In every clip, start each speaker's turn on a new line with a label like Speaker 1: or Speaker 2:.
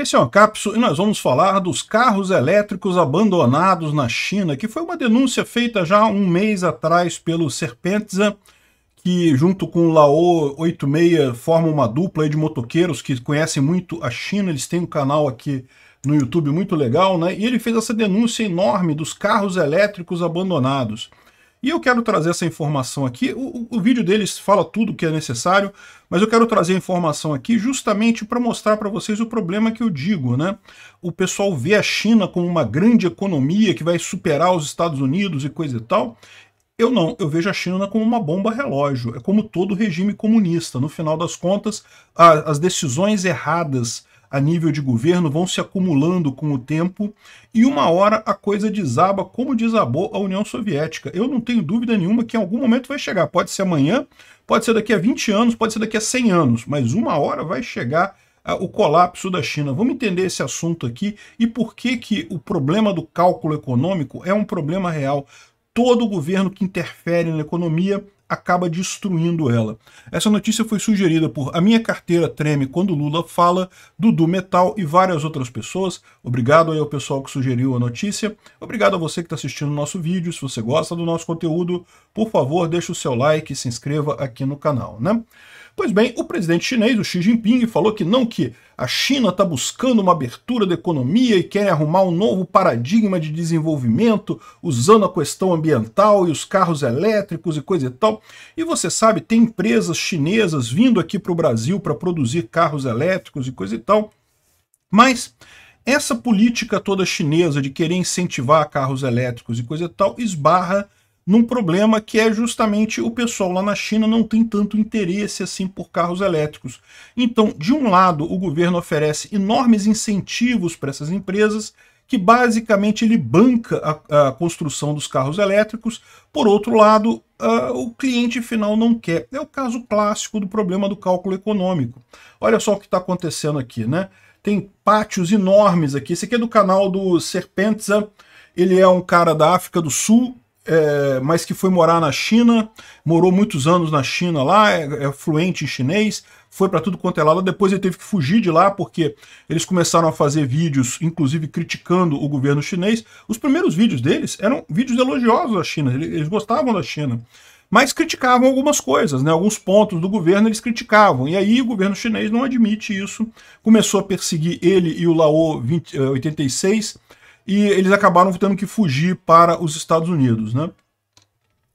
Speaker 1: Esse é o Capsule e nós vamos falar dos carros elétricos abandonados na China, que foi uma denúncia feita já um mês atrás pelo Serpentza, que junto com o Lao 86 forma uma dupla de motoqueiros que conhecem muito a China, eles têm um canal aqui no YouTube muito legal, né? E ele fez essa denúncia enorme dos carros elétricos abandonados. E eu quero trazer essa informação aqui. O, o vídeo deles fala tudo o que é necessário, mas eu quero trazer a informação aqui justamente para mostrar para vocês o problema que eu digo, né? O pessoal vê a China como uma grande economia que vai superar os Estados Unidos e coisa e tal. Eu não, eu vejo a China como uma bomba relógio. É como todo regime comunista. No final das contas, a, as decisões erradas a nível de governo vão se acumulando com o tempo e uma hora a coisa desaba como desabou a União Soviética. Eu não tenho dúvida nenhuma que em algum momento vai chegar. Pode ser amanhã, pode ser daqui a 20 anos, pode ser daqui a 100 anos, mas uma hora vai chegar ah, o colapso da China. Vamos entender esse assunto aqui e por que, que o problema do cálculo econômico é um problema real. Todo governo que interfere na economia acaba destruindo ela. Essa notícia foi sugerida por A Minha Carteira Treme Quando Lula Fala, Dudu Metal e várias outras pessoas. Obrigado aí ao pessoal que sugeriu a notícia. Obrigado a você que está assistindo o nosso vídeo. Se você gosta do nosso conteúdo, por favor, deixe o seu like e se inscreva aqui no canal, né? Pois bem, o presidente chinês, o Xi Jinping, falou que não que a China está buscando uma abertura da economia e quer arrumar um novo paradigma de desenvolvimento, usando a questão ambiental e os carros elétricos e coisa e tal. E você sabe, tem empresas chinesas vindo aqui para o Brasil para produzir carros elétricos e coisa e tal. Mas essa política toda chinesa de querer incentivar carros elétricos e coisa e tal esbarra num problema que é justamente o pessoal lá na China não tem tanto interesse assim por carros elétricos. Então, de um lado, o governo oferece enormes incentivos para essas empresas, que basicamente ele banca a, a, construção dos carros elétricos, por outro lado, o cliente final não quer. É o caso clássico do problema do cálculo econômico. Olha só o que está acontecendo aqui, né? Tem pátios enormes aqui. Esse aqui é do canal do Serpenza, ele é um cara da África do Sul, é, mas que foi morar na China, morou muitos anos na China lá, é, é fluente em chinês, foi para tudo quanto é lado. Depois ele teve que fugir de lá porque eles começaram a fazer vídeos, inclusive criticando o governo chinês. Os primeiros vídeos deles eram vídeos elogiosos da China, eles gostavam da China, mas criticavam algumas coisas, né? alguns pontos do governo eles criticavam. E aí o governo chinês não admite isso, começou a perseguir ele e o Lao 20, 86 e eles acabaram tendo que fugir para os Estados Unidos, né?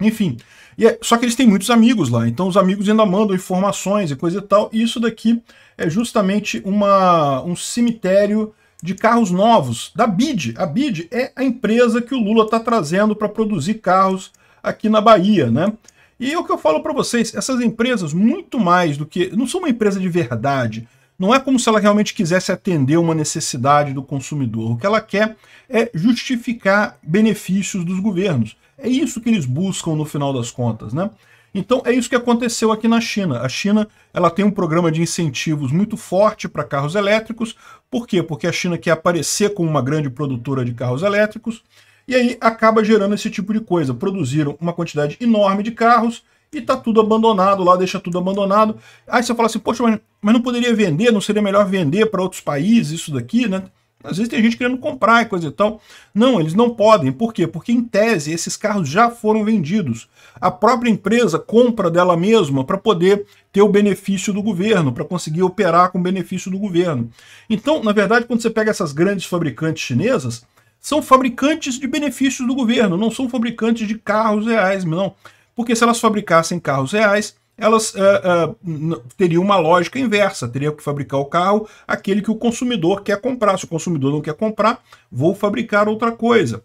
Speaker 1: Enfim, é, só que eles têm muitos amigos lá, então os amigos ainda mandam informações e coisa e tal, e isso daqui é justamente uma, um cemitério de carros novos da BID. A BID é a empresa que o Lula está trazendo para produzir carros aqui na Bahia, né? E é o que eu falo para vocês, essas empresas, muito mais do que... Não são uma empresa de verdade, não é como se ela realmente quisesse atender uma necessidade do consumidor. O que ela quer é justificar benefícios dos governos. É isso que eles buscam no final das contas, né? Então é isso que aconteceu aqui na China. A China ela tem um programa de incentivos muito forte para carros elétricos. Por quê? Porque a China quer aparecer como uma grande produtora de carros elétricos e aí acaba gerando esse tipo de coisa. Produziram uma quantidade enorme de carros e tá tudo abandonado lá, deixa tudo abandonado. Aí você fala assim, poxa, mas, mas não poderia vender, não seria melhor vender para outros países isso daqui, né? Às vezes tem gente querendo comprar e coisa e tal. Não, eles não podem. Por quê? Porque, em tese, esses carros já foram vendidos. A própria empresa compra dela mesma para poder ter o benefício do governo, para conseguir operar com o benefício do governo. Então, na verdade, quando você pega essas grandes fabricantes chinesas, são fabricantes de benefícios do governo, não são fabricantes de carros reais, não porque se elas fabricassem carros reais, elas uh, eh, uh, eh, teriam uma lógica inversa, teria que fabricar o carro aquele que o consumidor quer comprar. Se o consumidor não quer comprar, vou fabricar outra coisa.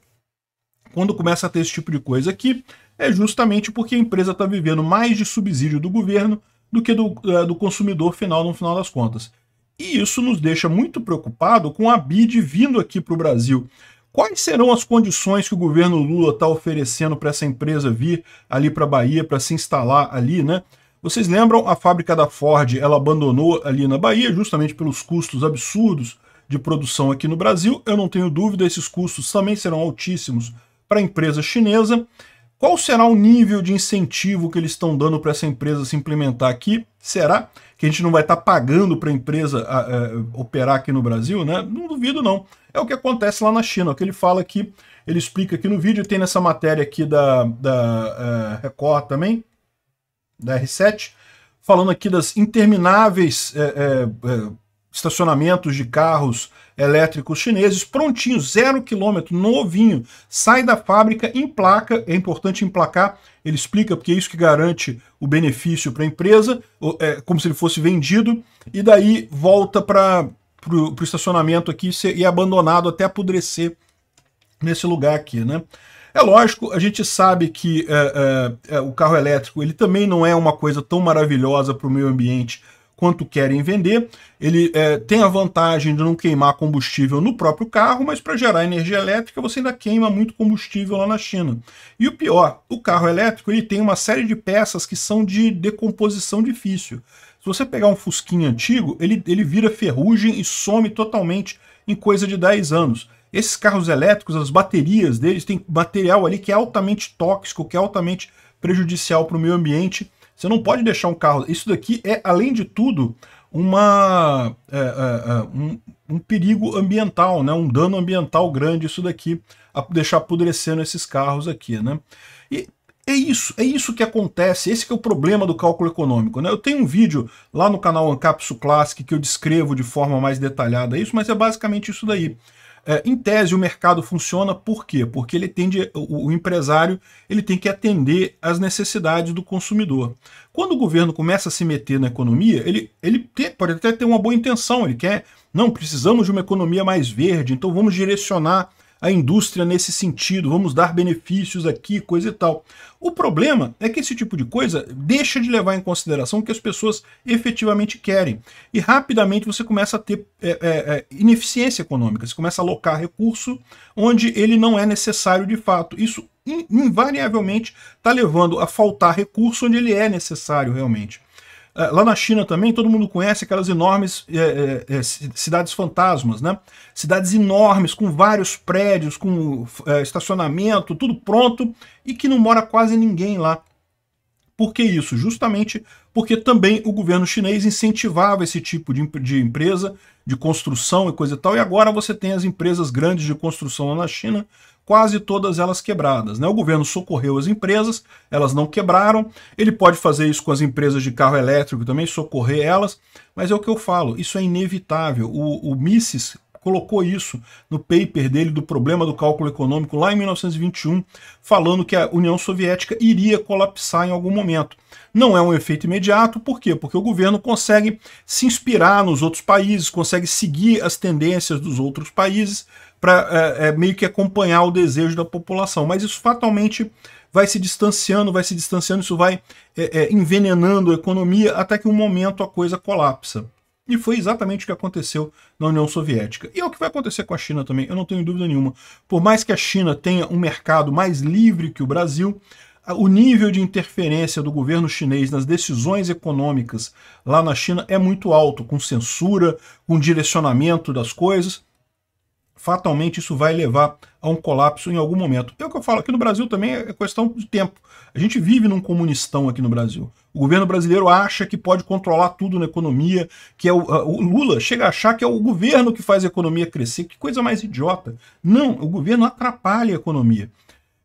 Speaker 1: Quando começa a ter esse tipo de coisa aqui, é justamente porque a empresa está vivendo mais de subsídio do governo do que do, uh, do consumidor final, no final das contas. E isso nos deixa muito preocupado com a BID vindo aqui para o Brasil Quais serão as condições que o governo Lula está oferecendo para essa empresa vir ali para a Bahia, para se instalar ali, né? Vocês lembram, a fábrica da Ford, ela abandonou ali na Bahia justamente pelos custos absurdos de produção aqui no Brasil. Eu não tenho dúvida, esses custos também serão altíssimos para a empresa chinesa. Qual será o nível de incentivo que eles estão dando para essa empresa se implementar aqui? Será que a gente não vai estar tá pagando para a empresa é, operar aqui no Brasil? Né? Não duvido, não. É o que acontece lá na China. O que ele fala aqui, ele explica aqui no vídeo, tem nessa matéria aqui da, da uh, Record também, da R7, falando aqui das intermináveis uh, uh, estacionamentos de carros elétricos chineses, prontinho, zero quilômetro, novinho, sai da fábrica, emplaca, é importante emplacar, ele explica porque é isso que garante o benefício para a empresa, é como se ele fosse vendido, e daí volta para o estacionamento aqui e é abandonado até apodrecer nesse lugar aqui, né? É lógico, a gente sabe que é, é, é o carro elétrico ele também não é uma coisa tão maravilhosa para o meio ambiente quanto querem vender. Ele é, tem a vantagem de não queimar combustível no próprio carro, mas para gerar energia elétrica você ainda queima muito combustível lá na China. E o pior, o carro elétrico ele tem uma série de peças que são de decomposição difícil. Se você pegar um fusquinha antigo, ele, ele vira ferrugem e some totalmente em coisa de 10 anos. Esses carros elétricos, as baterias deles têm material ali que é altamente tóxico, que é altamente prejudicial para o meio ambiente você não pode deixar um carro. Isso daqui é, além de tudo, uma, é, é, é, um, um, perigo ambiental, né? um dano ambiental grande, isso daqui, a deixar apodrecendo esses carros aqui. Né? E é isso, é isso que acontece, esse que é o problema do cálculo econômico. Né? Eu tenho um vídeo lá no canal Ancapsu Classic que eu descrevo de forma mais detalhada isso, mas é basicamente isso daí. É, em tese, o mercado funciona por quê? Porque ele tende, o, o empresário ele tem que atender às necessidades do consumidor. Quando o governo começa a se meter na economia, ele, ele tem, pode até ter uma boa intenção, ele quer, não, precisamos de uma economia mais verde, então vamos direcionar a indústria nesse sentido, vamos dar benefícios aqui, coisa e tal. O problema é que esse tipo de coisa deixa de levar em consideração o que as pessoas efetivamente querem. E rapidamente você começa a ter é, é, é ineficiência econômica, você começa a alocar recurso onde ele não é necessário de fato. Isso invariavelmente está levando a faltar recurso onde ele é necessário realmente. É, lá na China também, todo mundo conhece aquelas enormes é, é, é cidades fantasmas, né? Cidades enormes, com vários prédios, com é, estacionamento, tudo pronto, e que não mora quase ninguém lá. Por que isso? Justamente porque também o governo chinês incentivava esse tipo de, de empresa, de construção e coisa e tal, e agora você tem as empresas grandes de construção lá na China, quase todas elas quebradas. Né? O governo socorreu as empresas, elas não quebraram, ele pode fazer isso com as empresas de carro elétrico também, socorrer elas, mas é o que eu falo, isso é inevitável. O, o Mises colocou isso no paper dele do problema do cálculo econômico lá em 1921, falando que a União Soviética iria colapsar em algum momento. Não é um efeito imediato, por quê? Porque o governo consegue se inspirar nos outros países, consegue seguir as tendências dos outros países para é, é, meio que acompanhar o desejo da população. Mas isso fatalmente vai se distanciando, vai se distanciando, isso vai é, é envenenando a economia até que um momento a coisa colapsa. E foi exatamente o que aconteceu na União Soviética. E é o que vai acontecer com a China também, eu não tenho dúvida nenhuma. Por mais que a China tenha um mercado mais livre que o Brasil, o nível de interferência do governo chinês nas decisões econômicas lá na China é muito alto, com censura, com direcionamento das coisas. Fatalmente isso vai levar a um colapso em algum momento. É o que eu falo aqui no Brasil também é questão de tempo. A gente vive num comunistão aqui no Brasil. O governo brasileiro acha que pode controlar tudo na economia, que é o, o Lula chega a achar que é o governo que faz a economia crescer. Que coisa mais idiota. Não, o governo atrapalha a economia.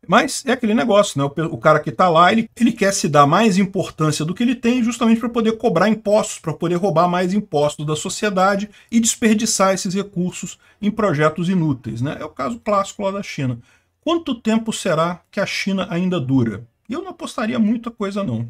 Speaker 1: Mas é aquele negócio, né? O, o cara que está lá, ele, ele quer se dar mais importância do que ele tem justamente para poder cobrar impostos, para poder roubar mais impostos da sociedade e desperdiçar esses recursos em projetos inúteis, né? É o caso clássico lá da China. Quanto tempo será que a China ainda dura? Eu não apostaria muita coisa, não.